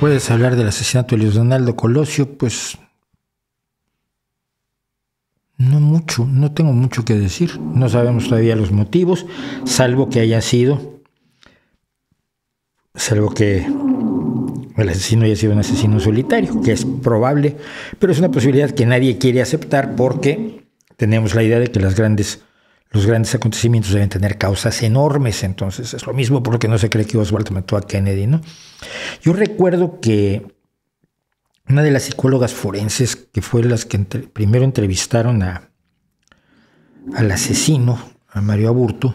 puedes hablar del asesinato de Luis Colosio, pues no mucho, no tengo mucho que decir. No sabemos todavía los motivos, salvo que haya sido, salvo que el asesino haya sido un asesino solitario, que es probable, pero es una posibilidad que nadie quiere aceptar porque tenemos la idea de que las grandes los grandes acontecimientos deben tener causas enormes, entonces es lo mismo por lo que no se cree que Oswald mató a Kennedy, ¿no? Yo recuerdo que una de las psicólogas forenses, que fue las que primero entrevistaron a, al asesino, a Mario Aburto,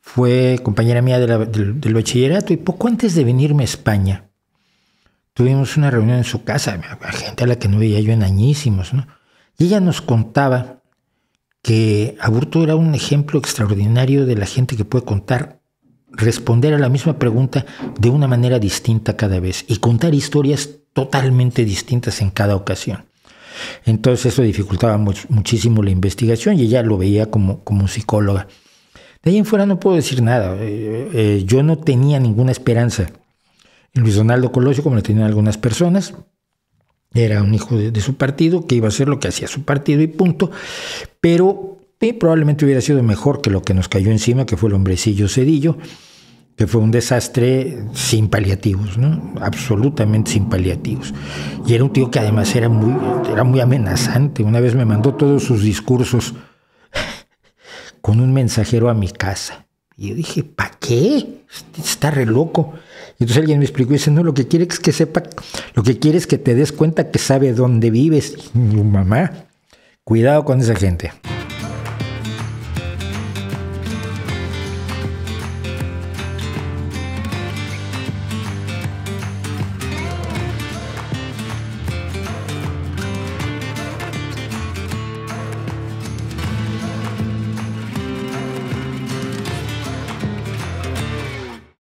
fue compañera mía del, bachillerato y poco antes de venirme a España, tuvimos una reunión en su casa, gente a la que no veía yo en añísimos, ¿no? Y ella nos contaba que Aburto era un ejemplo extraordinario de la gente que puede contar, responder a la misma pregunta de una manera distinta cada vez y contar historias totalmente distintas en cada ocasión. Entonces eso dificultaba muchísimo la investigación y ella lo veía como, como psicóloga. De ahí en fuera no puedo decir nada. Eh, eh, yo no tenía ninguna esperanza en Luis Donaldo Colosio como lo tenían algunas personas. Era un hijo de, su partido que iba a hacer lo que hacía su partido y punto. Pero probablemente hubiera sido mejor que lo que nos cayó encima, que fue el hombrecillo Cedillo, que fue un desastre sin paliativos, ¿no? absolutamente sin paliativos. Y era un tío que además era muy, era muy amenazante. Una vez me mandó todos sus discursos con un mensajero a mi casa. Y yo dije, ¿para ¿qué? Está re loco. entonces alguien me explicó y dice, no, lo que quiere es que sepa, lo que quiere es que te des cuenta que sabe dónde vives. Y mamá, cuidado con esa gente.